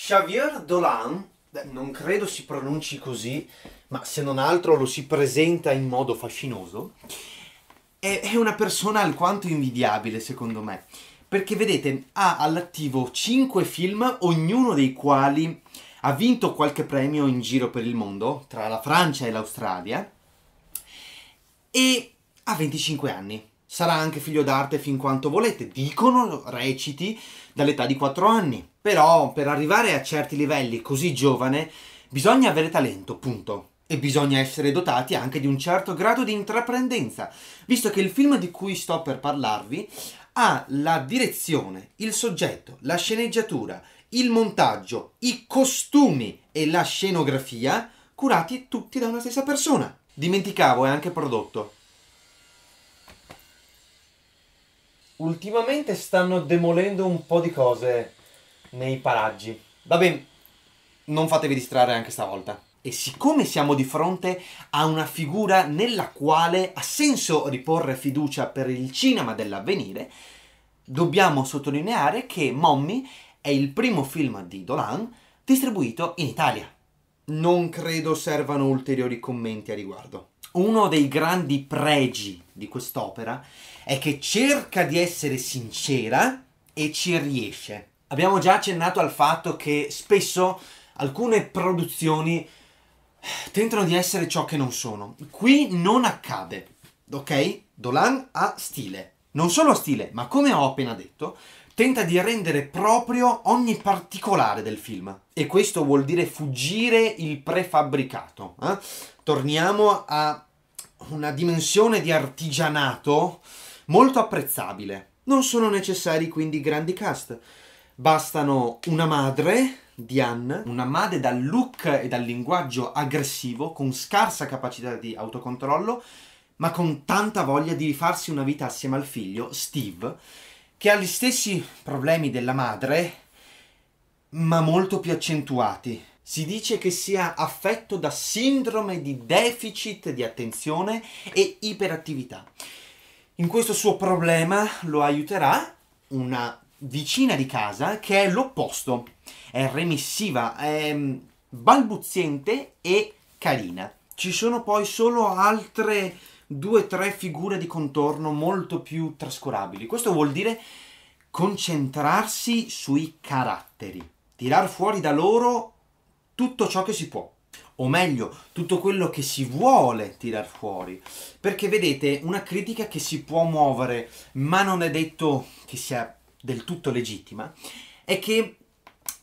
Xavier Dolan, non credo si pronunci così, ma se non altro lo si presenta in modo fascinoso, è, una persona alquanto invidiabile secondo me, perché vedete ha all'attivo 5 film, ognuno dei quali ha vinto qualche premio in giro per il mondo, tra la Francia e l'Australia, e ha 25 anni. Sarà anche figlio d'arte fin quanto volete, dicono reciti dall'età di 4 anni. Però per arrivare a certi livelli così giovane bisogna avere talento, punto. E bisogna essere dotati anche di un certo grado di intraprendenza, visto che il film di cui sto per parlarvi ha la direzione, il soggetto, la sceneggiatura, il montaggio, i costumi e la scenografia curati tutti da una stessa persona. Dimenticavo, è anche prodotto. Ultimamente stanno demolendo un po' di cose nei paraggi. Vabbè, non fatevi distrarre anche stavolta. E siccome siamo di fronte a una figura nella quale ha senso riporre fiducia per il cinema dell'avvenire, dobbiamo sottolineare che Mommy è il primo film di Dolan distribuito in Italia non credo servano ulteriori commenti a riguardo. Uno dei grandi pregi di quest'opera è che cerca di essere sincera e ci riesce. Abbiamo già accennato al fatto che spesso alcune produzioni eh, tentano di essere ciò che non sono. Qui non accade, ok? Dolan ha stile. Non solo ha stile, ma come ho appena detto, tenta di rendere proprio ogni particolare del film. E questo vuol dire fuggire il prefabbricato. Eh? Torniamo a una dimensione di artigianato molto apprezzabile. Non sono necessari quindi grandi cast. Bastano una madre, Diane, una madre dal look e dal linguaggio aggressivo, con scarsa capacità di autocontrollo, ma con tanta voglia di rifarsi una vita assieme al figlio, Steve, che ha gli stessi problemi della madre, ma molto più accentuati. Si dice che sia affetto da sindrome di deficit di attenzione e iperattività. In questo suo problema lo aiuterà una vicina di casa che è l'opposto. È remissiva, è mm, balbuziente e carina. Ci sono poi solo altre due o tre figure di contorno molto più trascurabili. Questo vuol dire concentrarsi sui caratteri, tirar fuori da loro tutto ciò che si può, o meglio, tutto quello che si vuole tirar fuori. Perché vedete, una critica che si può muovere, ma non è detto che sia del tutto legittima, è che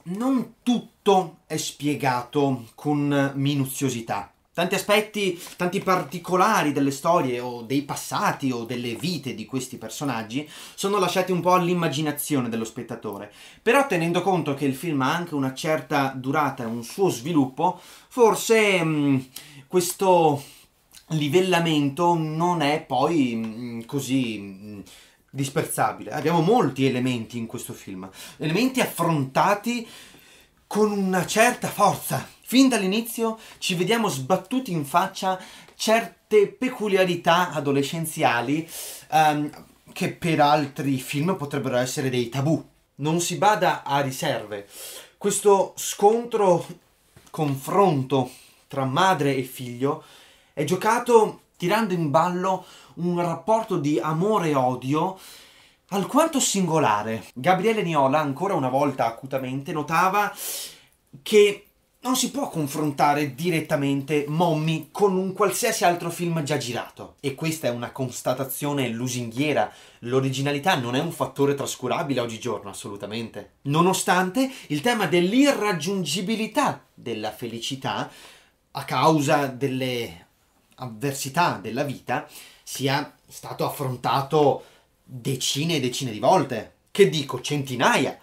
non tutto è spiegato con minuziosità tanti aspetti, tanti particolari delle storie o dei passati o delle vite di questi personaggi sono lasciati un po' all'immaginazione dello spettatore. Però tenendo conto che il film ha anche una certa durata e un suo sviluppo, forse mh, mm, questo livellamento non è poi mh, mm, così mh, mm, dispersabile. Abbiamo molti elementi in questo film, elementi affrontati con una certa forza Fin dall'inizio ci vediamo sbattuti in faccia certe peculiarità adolescenziali um, che per altri film potrebbero essere dei tabù. Non si bada a riserve. Questo scontro, confronto tra madre e figlio è giocato tirando in ballo un rapporto di amore e odio alquanto singolare. Gabriele Niola, ancora una volta acutamente, notava che non si può confrontare direttamente Mommy con un qualsiasi altro film già girato. E questa è una constatazione lusinghiera. L'originalità non è un fattore trascurabile oggigiorno, assolutamente. Nonostante il tema dell'irraggiungibilità della felicità a causa delle avversità della vita sia stato affrontato decine e decine di volte. Che dico, centinaia.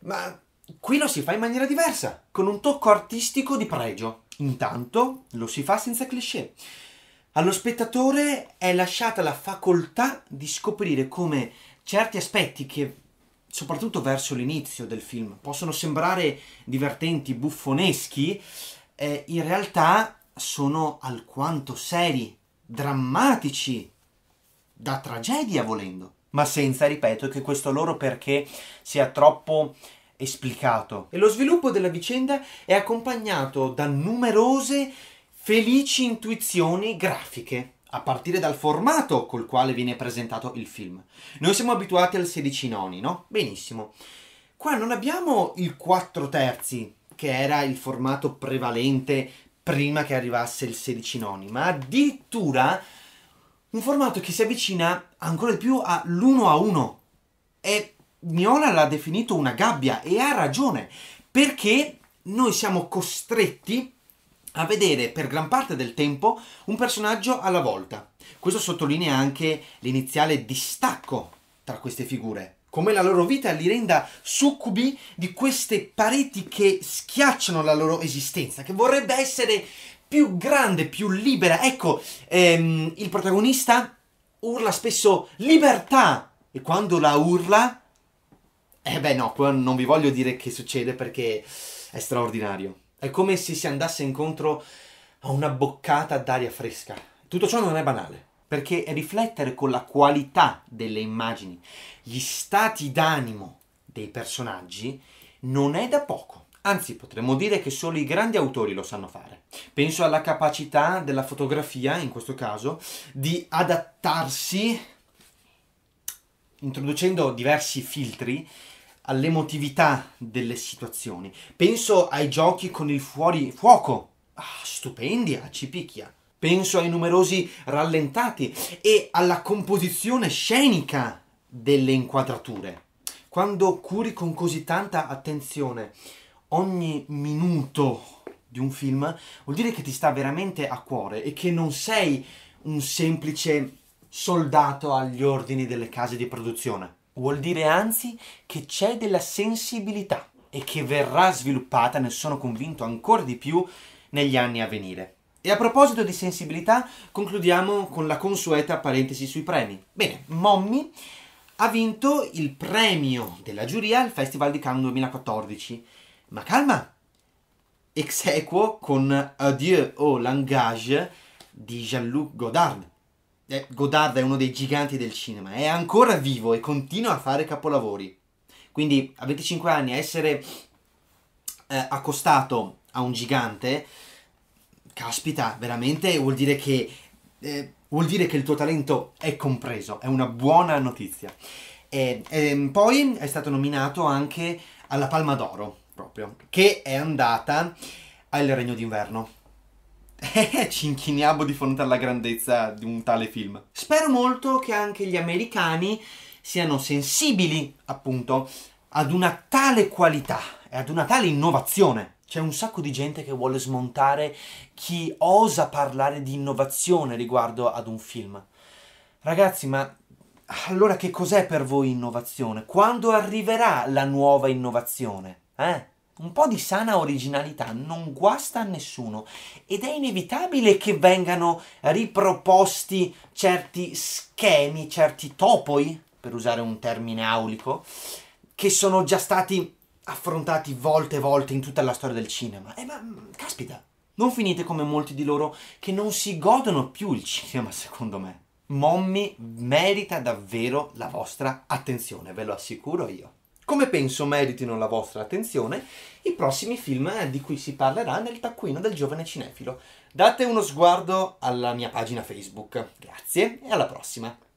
Ma Qui lo si fa in maniera diversa, con un tocco artistico di pregio. Intanto lo si fa senza cliché. Allo spettatore è lasciata la facoltà di scoprire come certi aspetti che, soprattutto verso l'inizio del film, possono sembrare divertenti, buffoneschi, eh, in realtà sono alquanto seri, drammatici, da tragedia volendo. Ma senza, ripeto, che questo loro perché sia troppo esplicato. E lo sviluppo della vicenda è accompagnato da numerose felici intuizioni grafiche, a partire dal formato col quale viene presentato il film. Noi siamo abituati al 16 noni, no? Benissimo. Qua non abbiamo il 4 terzi, che era il formato prevalente prima che arrivasse il 16 noni, ma addirittura un formato che si avvicina ancora di più all'1 a 1. È Niola l'ha definito una gabbia e ha ragione, perché noi siamo costretti a vedere per gran parte del tempo un personaggio alla volta. Questo sottolinea anche l'iniziale distacco tra queste figure, come la loro vita li renda succubi di queste pareti che schiacciano la loro esistenza, che vorrebbe essere più grande, più libera. Ecco, ehm, il protagonista urla spesso libertà e quando la urla eh beh no, non vi voglio dire che succede perché è straordinario. È come se si andasse incontro a una boccata d'aria fresca. Tutto ciò non è banale, perché riflettere con la qualità delle immagini, gli stati d'animo dei personaggi, non è da poco. Anzi, potremmo dire che solo i grandi autori lo sanno fare. Penso alla capacità della fotografia, in questo caso, di adattarsi introducendo diversi filtri all'emotività delle situazioni. Penso ai giochi con il fuori fuoco. Ah, stupendi, a ci picchia. Penso ai numerosi rallentati e alla composizione scenica delle inquadrature. Quando curi con così tanta attenzione ogni minuto di un film, vuol dire che ti sta veramente a cuore e che non sei un semplice soldato agli ordini delle case di produzione. Vuol dire anzi che c'è della sensibilità e che verrà sviluppata, ne sono convinto ancora di più, negli anni a venire. E a proposito di sensibilità, concludiamo con la consueta parentesi sui premi. Bene, Mommy ha vinto il premio della giuria al Festival di Cannes 2014. Ma calma! Ex equo con Adieu au langage di Jean-Luc Godard eh, Godard è uno dei giganti del cinema, è ancora vivo e continua a fare capolavori. Quindi a 25 anni essere eh, accostato a un gigante, caspita, veramente vuol dire che... Eh, vuol dire che il tuo talento è compreso, è una buona notizia. E, e, ehm, poi è stato nominato anche alla Palma d'Oro, proprio, che è andata al Regno d'inverno. Eh, ci inchiniamo di fronte alla grandezza di un tale film. Spero molto che anche gli americani siano sensibili, appunto, ad una tale qualità e ad una tale innovazione. C'è un sacco di gente che vuole smontare chi osa parlare di innovazione riguardo ad un film. Ragazzi, ma allora che cos'è per voi innovazione? Quando arriverà la nuova innovazione? Eh? Un po' di sana originalità non guasta a nessuno ed è inevitabile che vengano riproposti certi schemi, certi topoi, per usare un termine aulico, che sono già stati affrontati volte e volte in tutta la storia del cinema. E eh, ma mm, caspita, non finite come molti di loro che non si godono più il cinema, secondo me. Mommy merita davvero la vostra attenzione, ve lo assicuro io. Come penso meritino la vostra attenzione i prossimi film di cui si parlerà nel taccuino del giovane cinefilo. Date uno sguardo alla mia pagina Facebook. Grazie e alla prossima!